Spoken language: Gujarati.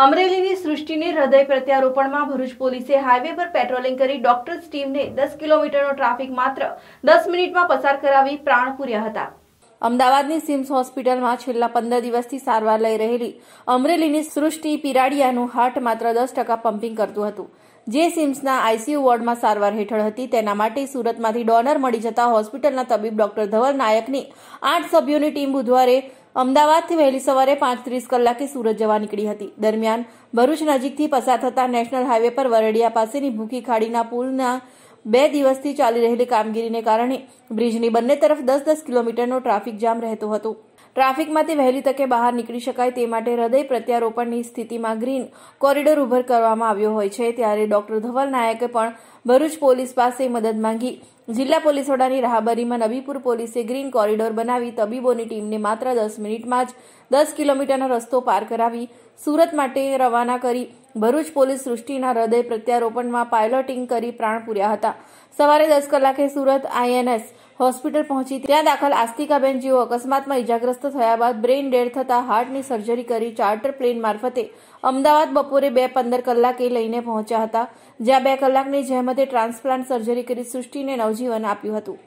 અમરેલીની સૃષ્ટિને હૃદય પ્રત્યારોપણમાં ભરૂચ પોલીસે હાઈવે પર પેટ્રોલિંગ કરી ડોક્ટર્સ ટીમને દસ કિલોમીટરનો ટ્રાફિક માત્ર દસ મિનિટમાં પસાર કરાવી પ્રાણ પૂર્યા હતા અમદાવાદની સિમ્સ હોસ્પિટલમાં છેલ્લા પંદર દિવસથી સારવાર લઈ રહેલી અમરેલીની સૃષ્ટિ પિરાડિયાનું હાર્ટ માત્ર દસ ટકા પમ્પિંગ કરતું હતું જે સિમ્સના આઈસીયુ વોર્ડમાં સારવાર હેઠળ હતી તેના માટે સુરતમાંથી ડોનર મળી જતા હોસ્પિટલના તબીબ ડોક્ટર ધવલ નાયકની આઠ સભ્યોની ટીમ બુધવારે અમદાવાદથી વહેલી સવારે પાંચ ત્રીસ કલાકે સુરત જવા નીકળી હતી દરમિયાન ભરૂચ નજીકથી પસાર થતા નેશનલ હાઈવે પર વરડિયા પાસેની ભૂખી ખાડીના પુલના બે દિવસથી ચાલી રહેલી કામગીરીને કારણે બ્રિજની બંને તરફ દસ દસ કિલોમીટરનો ટ્રાફિક જામ રહેતો હતો ટ્રાફિકમાંથી વહેલી તકે બહાર નીકળી શકાય તે માટે હૃદય પ્રત્યારોપણની સ્થિતિમાં ગ્રીન કોરિડોર ઉભર કરવામાં આવ્યો હોય છે ત્યારે ડોક્ટર ધવલ નાયકે પણ ભરૂચ પોલીસ પાસે મદદ માંગી જિલ્લા પોલીસ વડાની રાહબરીમાં નબીપુર પોલીસે ગ્રીન કોરિડોર બનાવી તબીબોની ટીમને માત્ર દસ મિનિટમાં જ દસ કિલોમીટરનો રસ્તો પાર કરાવી સુરત માટે રવાના કરી ભરૂચ પોલીસ સૃષ્ટિના હૃદય પ્રત્યારોપણમાં પાયલોટિંગ કરી પ્રાણ પૂર્યા હતા સવારે દસ કલાકે સુરત આઈએનએસ હોસ્પિટલ પહોંચી ત્યાં દાખલ આસ્તિકાબેન જેઓ અકસ્માતમાં ઇજાગ્રસ્ત થયા બાદ બ્રેઇન ડેડ થતા હાર્ટની સર્જરી કરી ચાર્ટર પ્લેન મારફતે અમદાવાદ બપોરે બે પંદર કલાકે લઈને પહોંચ્યા હતા જ્યાં બે કલાકની જેમ હેમદે ટ્રાન્સપ્લાન્ટ સર્જરી કરી સૃષ્ટિને નવજીવન આપ્યું હતું